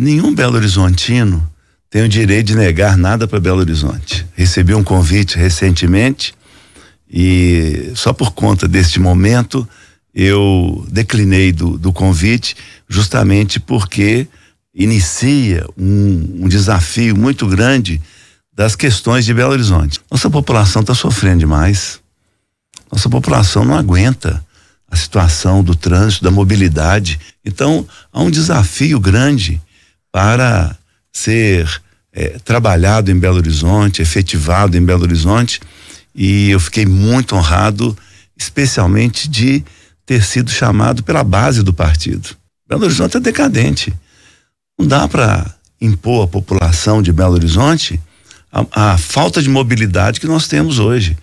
nenhum Belo Horizontino tem o direito de negar nada para Belo Horizonte. Recebi um convite recentemente e só por conta deste momento eu declinei do, do convite, justamente porque inicia um, um desafio muito grande das questões de Belo Horizonte. Nossa população está sofrendo demais. Nossa população não aguenta a situação do trânsito, da mobilidade. Então, há um desafio grande para ser é, trabalhado em Belo Horizonte, efetivado em Belo Horizonte, e eu fiquei muito honrado, especialmente de ter sido chamado pela base do partido. Belo Horizonte é decadente. Não dá para impor à população de Belo Horizonte a, a, falta de mobilidade que nós temos hoje.